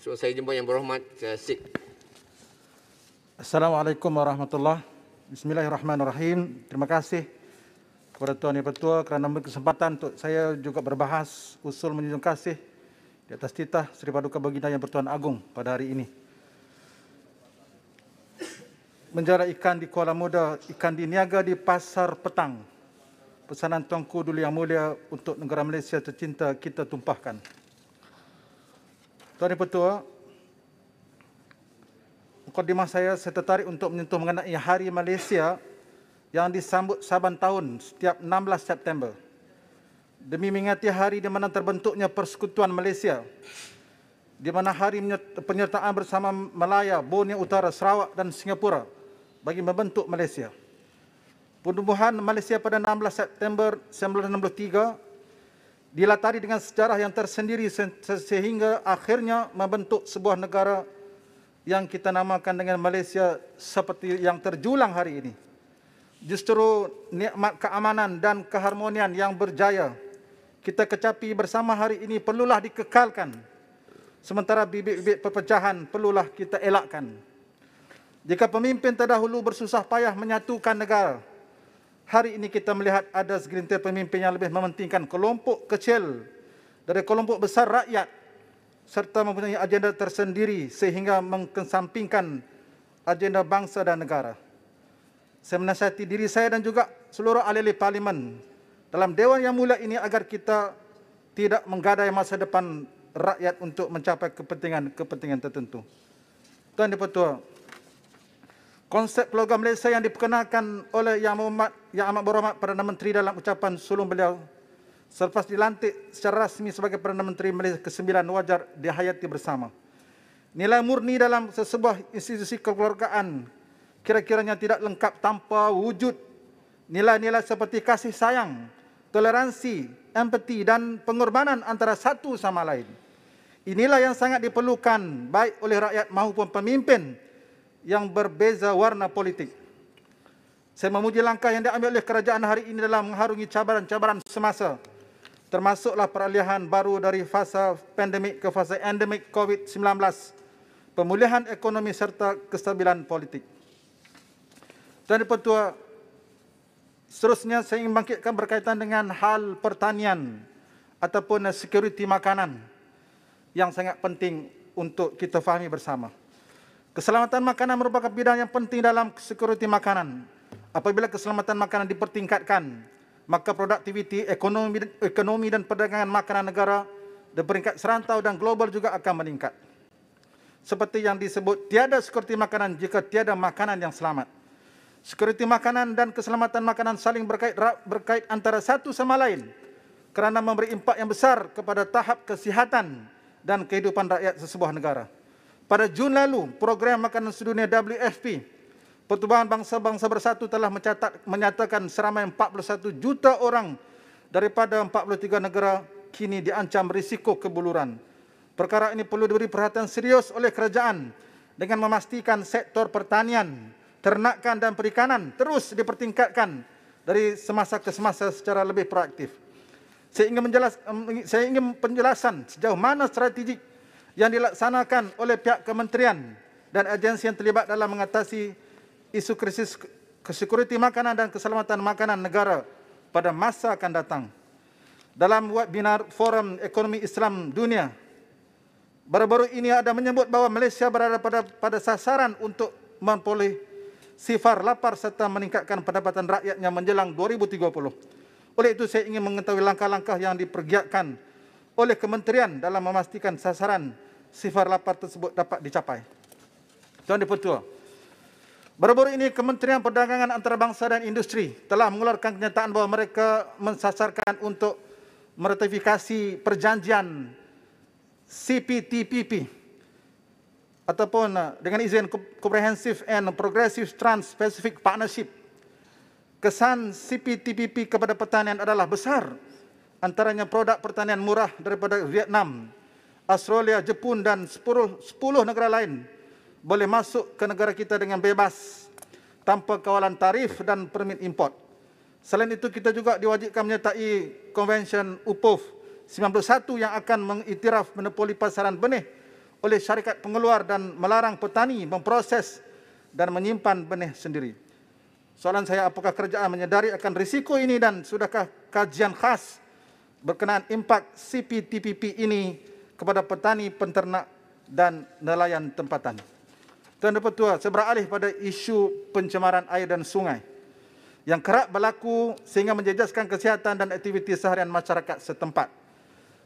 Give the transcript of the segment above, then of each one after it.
So, saya jumpa yang berhormat uh, Sik. Assalamualaikum warahmatullahi Bismillahirrahmanirrahim. Terima kasih kepada Tuan Yang Pertua kerana memberi kesempatan untuk saya juga berbahas usul menjunjung kasih di atas titah Seri Paduka Baginda Yang Pertuan Agung pada hari ini. Menjara ikan di Kuala Muda, ikan di niaga di Pasar Petang. Pesanan Tuanku dulu yang mulia untuk negara Malaysia tercinta kita tumpahkan. Tuan Pertua, mukadimah saya, saya tertarik untuk menyentuh mengenai Hari Malaysia yang disambut saban tahun setiap 16 September. Demi mengingati hari di mana terbentuknya Persekutuan Malaysia, di mana hari penyertaan bersama Melaya, Borneo Utara, Sarawak dan Singapura bagi membentuk Malaysia. Pertumbuhan Malaysia pada 16 September 1963 dilatari dengan sejarah yang tersendiri sehingga akhirnya membentuk sebuah negara yang kita namakan dengan Malaysia seperti yang terjulang hari ini. Justeru nikmat keamanan dan keharmonian yang berjaya kita kecapi bersama hari ini perlulah dikekalkan. Sementara bibit-bibit perpecahan perlulah kita elakkan. Jika pemimpin terdahulu bersusah payah menyatukan negara, hari ini kita melihat ada segelintir pemimpin yang lebih mementingkan kelompok kecil dari kelompok besar rakyat serta mempunyai agenda tersendiri sehingga mengkesampingkan agenda bangsa dan negara. Saya menasihati diri saya dan juga seluruh ahli-ahli parlimen dalam Dewan Yang Mulia ini agar kita tidak menggadai masa depan rakyat untuk mencapai kepentingan-kepentingan tertentu. Tuan Dipertua, konsep program Malaysia yang diperkenalkan oleh Yang Mohamad yang amat berhormat Perdana Menteri dalam ucapan sulung beliau selepas dilantik secara rasmi sebagai Perdana Menteri Malaysia ke-9 wajar dihayati bersama. Nilai murni dalam sesebuah institusi kekeluargaan kira-kiranya tidak lengkap tanpa wujud nilai-nilai seperti kasih sayang, toleransi, empati dan pengorbanan antara satu sama lain. Inilah yang sangat diperlukan baik oleh rakyat maupun pemimpin yang berbeza warna politik. Saya memuji langkah yang diambil oleh kerajaan hari ini dalam mengharungi cabaran-cabaran semasa. Termasuklah peralihan baru dari fasa pandemik ke fasa endemik COVID-19, pemulihan ekonomi serta kestabilan politik. Tuan dan Pertua, seterusnya saya ingin bangkitkan berkaitan dengan hal pertanian ataupun security makanan yang sangat penting untuk kita fahami bersama. Keselamatan makanan merupakan bidang yang penting dalam security makanan Apabila keselamatan makanan dipertingkatkan, maka produktiviti ekonomi, ekonomi dan perdagangan makanan negara di peringkat serantau dan global juga akan meningkat. Seperti yang disebut, tiada sekuriti makanan jika tiada makanan yang selamat. Sekuriti makanan dan keselamatan makanan saling berkait, berkait antara satu sama lain kerana memberi impak yang besar kepada tahap kesihatan dan kehidupan rakyat sesebuah negara. Pada Jun lalu, program makanan sedunia WFP Pertubuhan Bangsa-Bangsa Bersatu telah mencatat, menyatakan seramai 41 juta orang daripada 43 negara kini diancam risiko kebuluran. Perkara ini perlu diberi perhatian serius oleh kerajaan dengan memastikan sektor pertanian, ternakan dan perikanan terus dipertingkatkan dari semasa ke semasa secara lebih proaktif. Saya ingin, menjelas, mm, saya ingin penjelasan sejauh mana strategi yang dilaksanakan oleh pihak kementerian dan agensi yang terlibat dalam mengatasi isu krisis kesekuriti makanan dan keselamatan makanan negara pada masa akan datang. Dalam webinar Forum Ekonomi Islam Dunia, baru-baru ini ada menyebut bahawa Malaysia berada pada, pada sasaran untuk memperoleh sifar lapar serta meningkatkan pendapatan rakyatnya menjelang 2030. Oleh itu, saya ingin mengetahui langkah-langkah yang dipergiatkan oleh kementerian dalam memastikan sasaran sifar lapar tersebut dapat dicapai. Tuan Deputua, Baru-baru ini Kementerian Perdagangan Antarabangsa dan Industri telah mengeluarkan kenyataan bahawa mereka mensasarkan untuk meratifikasi perjanjian CPTPP ataupun eh, dengan izin Comprehensive and Progressive Trans-Pacific Partnership. Kesan CPTPP kepada pertanian adalah besar antaranya produk pertanian murah daripada Vietnam, Australia, Jepun dan 10, negara lain boleh masuk ke negara kita dengan bebas tanpa kawalan tarif dan permit import. Selain itu, kita juga diwajibkan menyertai konvensyen UPOV 91 yang akan mengiktiraf monopoli pasaran benih oleh syarikat pengeluar dan melarang petani memproses dan menyimpan benih sendiri. Soalan saya, apakah kerajaan menyedari akan risiko ini dan sudahkah kajian khas berkenaan impak CPTPP ini kepada petani, penternak dan nelayan tempatan? Tuan dan Pertua, saya beralih pada isu pencemaran air dan sungai yang kerap berlaku sehingga menjejaskan kesihatan dan aktiviti seharian masyarakat setempat.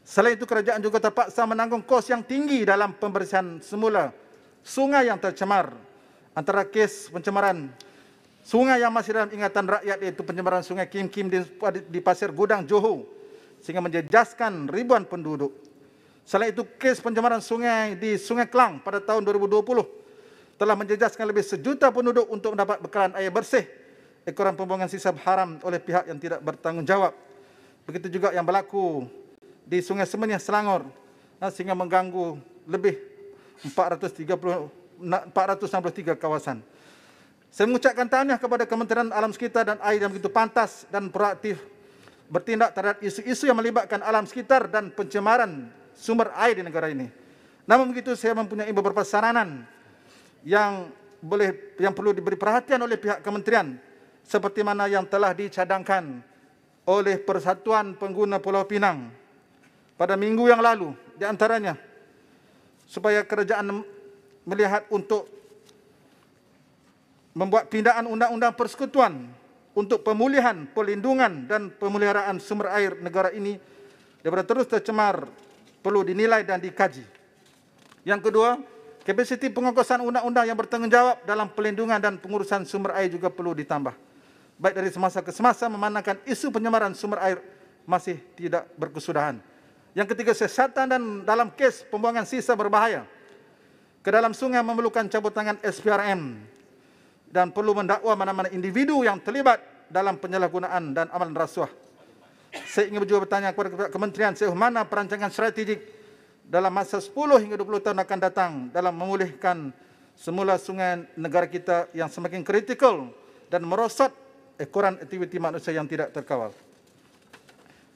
Selain itu, kerajaan juga terpaksa menanggung kos yang tinggi dalam pembersihan semula sungai yang tercemar antara kes pencemaran sungai yang masih dalam ingatan rakyat iaitu pencemaran sungai Kim Kim di, pasir gudang Johor sehingga menjejaskan ribuan penduduk. Selain itu, kes pencemaran sungai di Sungai Kelang pada tahun 2020 telah menjejaskan lebih sejuta penduduk untuk mendapat bekalan air bersih ekoran pembuangan sisa haram oleh pihak yang tidak bertanggungjawab. Begitu juga yang berlaku di Sungai Semenyih Selangor sehingga mengganggu lebih 430, 463 kawasan. Saya mengucapkan tahniah kepada Kementerian Alam Sekitar dan Air yang begitu pantas dan proaktif bertindak terhadap isu-isu yang melibatkan alam sekitar dan pencemaran sumber air di negara ini. Namun begitu saya mempunyai beberapa saranan yang boleh yang perlu diberi perhatian oleh pihak kementerian seperti mana yang telah dicadangkan oleh Persatuan Pengguna Pulau Pinang pada minggu yang lalu di antaranya supaya kerajaan melihat untuk membuat pindaan undang-undang persekutuan untuk pemulihan, pelindungan dan pemeliharaan sumber air negara ini daripada terus tercemar perlu dinilai dan dikaji. Yang kedua, Kapasiti pengangkutan undang-undang yang bertanggungjawab dalam pelindungan dan pengurusan sumber air juga perlu ditambah. Baik dari semasa ke semasa memandangkan isu penyemaran sumber air masih tidak berkesudahan. Yang ketiga, siasatan dan dalam kes pembuangan sisa berbahaya ke dalam sungai memerlukan cabut tangan SPRM dan perlu mendakwa mana-mana individu yang terlibat dalam penyalahgunaan dan amalan rasuah. Saya ingin juga bertanya kepada Kementerian sejauh mana perancangan strategik dalam masa 10 hingga 20 tahun akan datang dalam memulihkan semula sungai negara kita yang semakin kritikal dan merosot ekoran aktiviti manusia yang tidak terkawal.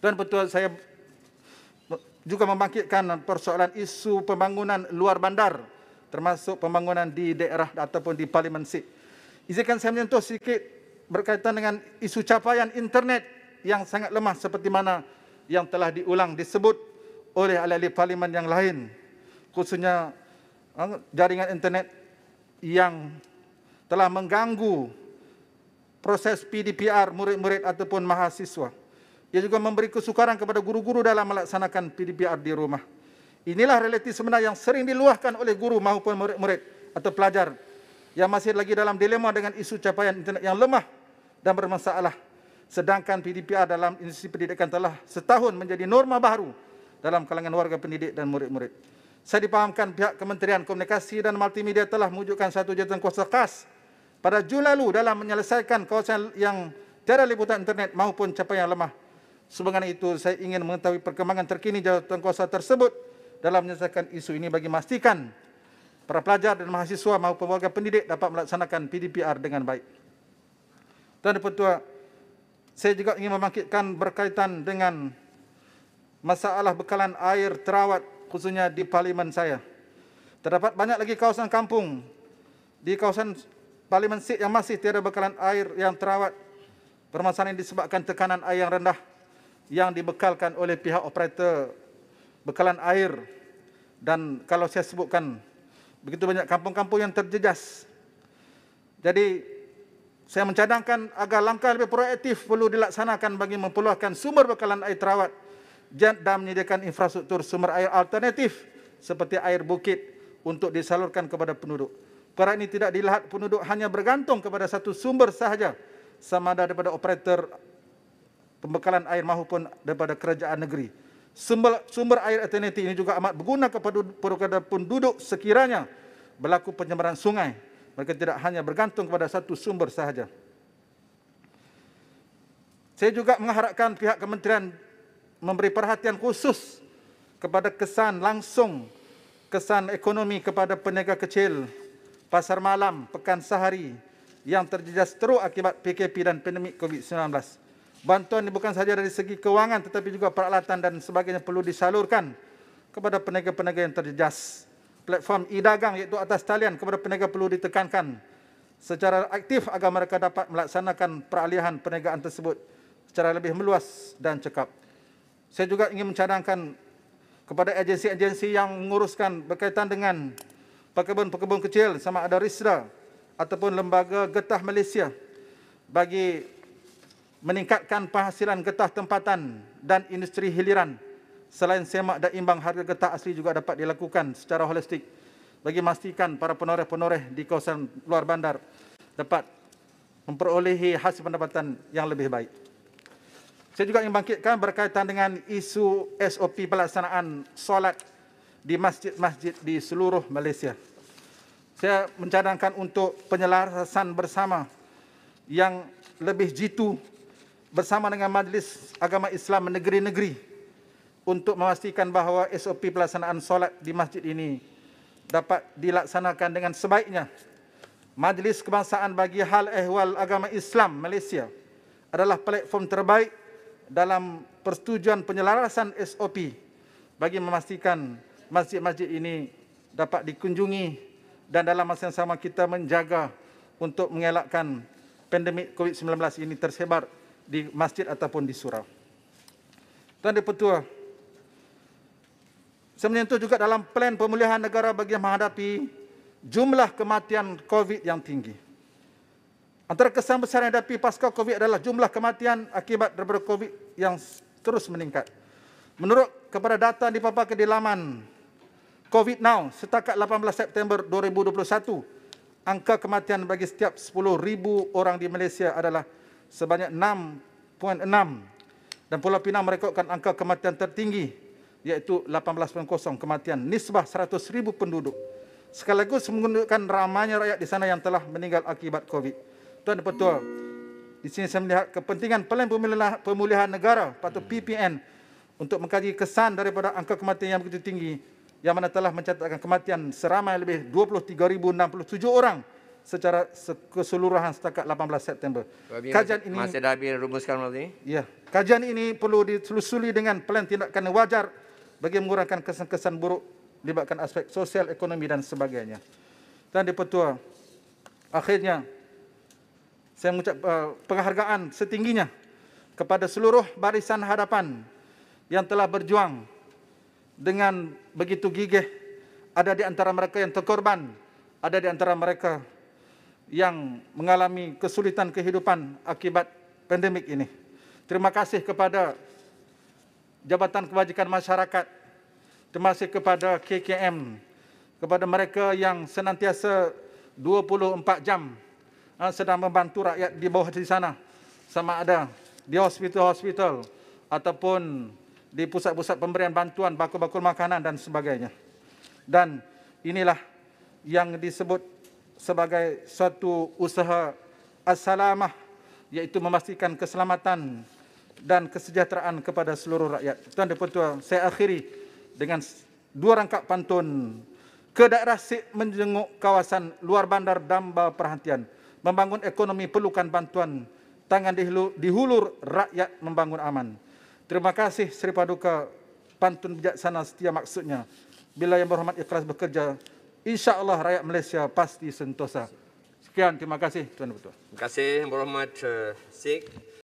dan betul saya juga membangkitkan persoalan isu pembangunan luar bandar termasuk pembangunan di daerah ataupun di Parlimen Sik. Izinkan saya menyentuh sedikit berkaitan dengan isu capaian internet yang sangat lemah seperti mana yang telah diulang disebut oleh ahli-ahli parlimen yang lain khususnya eh, jaringan internet yang telah mengganggu proses PDPR murid-murid ataupun mahasiswa. Ia juga memberi kesukaran kepada guru-guru dalam melaksanakan PDPR di rumah. Inilah realiti sebenar yang sering diluahkan oleh guru maupun murid-murid atau pelajar yang masih lagi dalam dilema dengan isu capaian internet yang lemah dan bermasalah. Sedangkan PDPR dalam institusi pendidikan telah setahun menjadi norma baru dalam kalangan warga pendidik dan murid-murid. Saya dipahamkan pihak Kementerian Komunikasi dan Multimedia telah mewujudkan satu jawatan kuasa khas pada Jun lalu dalam menyelesaikan kawasan yang tiada liputan internet maupun capaian lemah. Sebagian itu, saya ingin mengetahui perkembangan terkini jawatan kuasa tersebut dalam menyelesaikan isu ini bagi memastikan para pelajar dan mahasiswa maupun warga pendidik dapat melaksanakan PDPR dengan baik. Tuan dan saya juga ingin membangkitkan berkaitan dengan masalah bekalan air terawat khususnya di parlimen saya. Terdapat banyak lagi kawasan kampung di kawasan parlimen Sik yang masih tiada bekalan air yang terawat. Permasalahan ini disebabkan tekanan air yang rendah yang dibekalkan oleh pihak operator bekalan air dan kalau saya sebutkan begitu banyak kampung-kampung yang terjejas. Jadi saya mencadangkan agar langkah lebih proaktif perlu dilaksanakan bagi memperluaskan sumber bekalan air terawat dan menyediakan infrastruktur sumber air alternatif seperti air bukit untuk disalurkan kepada penduduk. Perkara ini tidak dilihat penduduk hanya bergantung kepada satu sumber sahaja sama ada daripada operator pembekalan air maupun daripada kerajaan negeri. Sumber, sumber air alternatif ini juga amat berguna kepada penduduk sekiranya berlaku penyemaran sungai. Mereka tidak hanya bergantung kepada satu sumber sahaja. Saya juga mengharapkan pihak Kementerian memberi perhatian khusus kepada kesan langsung kesan ekonomi kepada peniaga kecil pasar malam pekan sehari yang terjejas teruk akibat PKP dan pandemik COVID-19. Bantuan ini bukan sahaja dari segi kewangan tetapi juga peralatan dan sebagainya perlu disalurkan kepada peniaga-peniaga yang terjejas. Platform e-dagang iaitu atas talian kepada peniaga perlu ditekankan secara aktif agar mereka dapat melaksanakan peralihan perniagaan tersebut secara lebih meluas dan cekap saya juga ingin mencadangkan kepada agensi-agensi yang menguruskan berkaitan dengan pekebun-pekebun kecil sama ada RISDA ataupun Lembaga Getah Malaysia bagi meningkatkan penghasilan getah tempatan dan industri hiliran selain semak dan imbang harga getah asli juga dapat dilakukan secara holistik bagi memastikan para penoreh-penoreh di kawasan luar bandar dapat memperolehi hasil pendapatan yang lebih baik. Saya juga ingin bangkitkan berkaitan dengan isu SOP pelaksanaan solat di masjid-masjid di seluruh Malaysia. Saya mencadangkan untuk penyelarasan bersama yang lebih jitu bersama dengan Majlis Agama Islam negeri-negeri untuk memastikan bahawa SOP pelaksanaan solat di masjid ini dapat dilaksanakan dengan sebaiknya. Majlis Kebangsaan bagi Hal Ehwal Agama Islam Malaysia adalah platform terbaik dalam persetujuan penyelarasan SOP bagi memastikan masjid-masjid ini dapat dikunjungi dan dalam masa yang sama kita menjaga untuk mengelakkan pandemik COVID-19 ini tersebar di masjid ataupun di surau. Tuan dan Pertua, sebenarnya itu juga dalam plan pemulihan negara bagi menghadapi jumlah kematian COVID yang tinggi. Antara kesan besar yang dihadapi pasca COVID adalah jumlah kematian akibat daripada COVID yang terus meningkat. Menurut kepada data yang dipaparkan di laman COVID Now setakat 18 September 2021, angka kematian bagi setiap 10,000 orang di Malaysia adalah sebanyak 6.6 dan Pulau Pinang merekodkan angka kematian tertinggi iaitu 18.0 kematian nisbah 100,000 penduduk sekaligus menunjukkan ramainya rakyat di sana yang telah meninggal akibat COVID. Tuan dan Pertua, di sini saya melihat kepentingan Pelan Pemulihan, Pemulihan Negara atau PPN untuk mengkaji kesan daripada angka kematian yang begitu tinggi yang mana telah mencatatkan kematian seramai lebih 23,067 orang secara keseluruhan setakat 18 September. Habis kajian ini masih dah habis rumuskan malam ini. Ya, kajian ini perlu diselusuli dengan pelan tindakan wajar bagi mengurangkan kesan-kesan buruk melibatkan aspek sosial, ekonomi dan sebagainya. Tuan Dipertua, akhirnya saya mengucap eh, penghargaan setingginya kepada seluruh barisan hadapan yang telah berjuang dengan begitu gigih. Ada di antara mereka yang terkorban, ada di antara mereka yang mengalami kesulitan kehidupan akibat pandemik ini. Terima kasih kepada Jabatan Kebajikan Masyarakat, terima kasih kepada KKM, kepada mereka yang senantiasa 24 jam Ah, sedang membantu rakyat di bawah di sana. Sama ada di hospital-hospital ataupun di pusat-pusat pemberian bantuan, bakul-bakul makanan dan sebagainya. Dan inilah yang disebut sebagai suatu usaha assalamah iaitu memastikan keselamatan dan kesejahteraan kepada seluruh rakyat. Tuan dan Puan Tuan, saya akhiri dengan dua rangkap pantun ke daerah Sik menjenguk kawasan luar bandar Damba Perhentian membangun ekonomi perlukan bantuan tangan dihulur rakyat membangun aman. Terima kasih Sri Paduka pantun bijaksana setia maksudnya. Bila yang berhormat ikhlas bekerja, insya Allah rakyat Malaysia pasti sentosa. Sekian, terima kasih Tuan Ketua. Terima kasih yang berhormat uh, Sik.